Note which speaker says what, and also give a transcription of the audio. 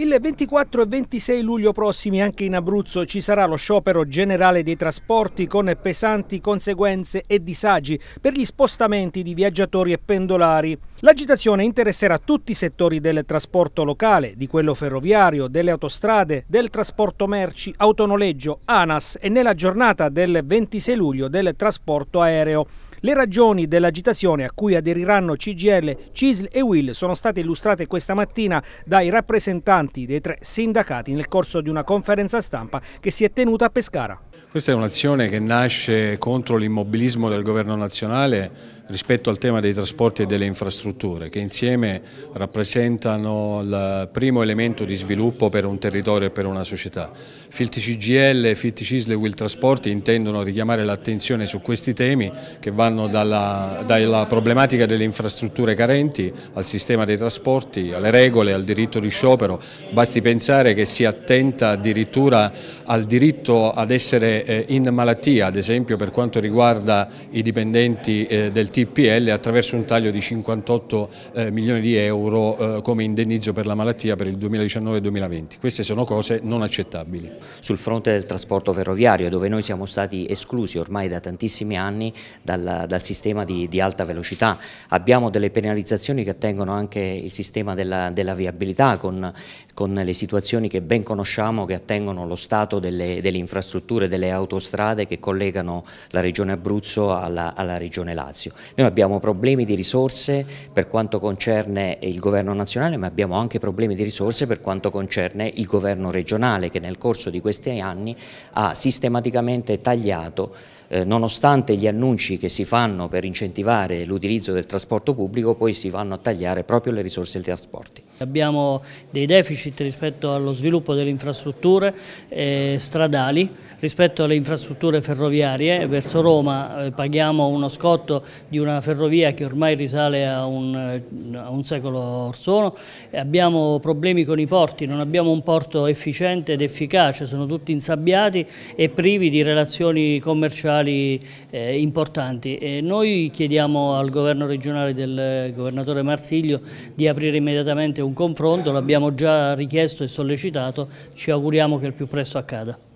Speaker 1: Il 24 e 26 luglio prossimi anche in Abruzzo ci sarà lo sciopero generale dei trasporti con pesanti conseguenze e disagi per gli spostamenti di viaggiatori e pendolari. L'agitazione interesserà tutti i settori del trasporto locale, di quello ferroviario, delle autostrade, del trasporto merci, autonoleggio, ANAS e nella giornata del 26 luglio del trasporto aereo. Le ragioni dell'agitazione a cui aderiranno CGL, CISL e WILL sono state illustrate questa mattina dai rappresentanti dei tre sindacati nel corso di una conferenza stampa che si è tenuta a Pescara.
Speaker 2: Questa è un'azione che nasce contro l'immobilismo del governo nazionale rispetto al tema dei trasporti e delle infrastrutture che insieme rappresentano il primo elemento di sviluppo per un territorio e per una società. FILT CGL e CISL e WIL Trasporti intendono richiamare l'attenzione su questi temi che vanno dalla, dalla problematica delle infrastrutture carenti al sistema dei trasporti, alle regole, al diritto di sciopero, basti pensare che si attenta addirittura al diritto ad essere eh, in malattia, ad esempio per quanto riguarda i dipendenti eh, del TIC TPL attraverso un taglio di 58 eh, milioni di euro eh, come indennizzo per la malattia
Speaker 3: per il 2019-2020. Queste sono cose non accettabili. Sul fronte del trasporto ferroviario dove noi siamo stati esclusi ormai da tantissimi anni dal, dal sistema di, di, alta velocità, abbiamo delle penalizzazioni che attengono anche il sistema della, della viabilità con, con, le situazioni che ben conosciamo che attengono lo stato delle, delle infrastrutture, delle autostrade che collegano la regione Abruzzo alla, alla regione Lazio. Noi abbiamo problemi di risorse per quanto concerne il governo nazionale, ma abbiamo anche problemi di risorse per quanto concerne il governo regionale che nel corso di questi anni ha sistematicamente tagliato eh, nonostante gli annunci che si fanno per incentivare l'utilizzo del trasporto pubblico, poi si vanno a tagliare proprio le risorse dei trasporti.
Speaker 4: Abbiamo dei deficit rispetto allo sviluppo delle infrastrutture eh, stradali, rispetto alle infrastrutture ferroviarie, verso Roma eh, paghiamo uno scotto di una ferrovia che ormai risale a un, a un secolo or sono, abbiamo problemi con i porti, non abbiamo un porto efficiente ed efficace, sono tutti insabbiati e privi di relazioni commerciali culturali eh, importanti. E noi chiediamo al governo regionale del governatore Marsiglio di aprire immediatamente un confronto, l'abbiamo già richiesto e sollecitato, ci auguriamo che il più presto accada.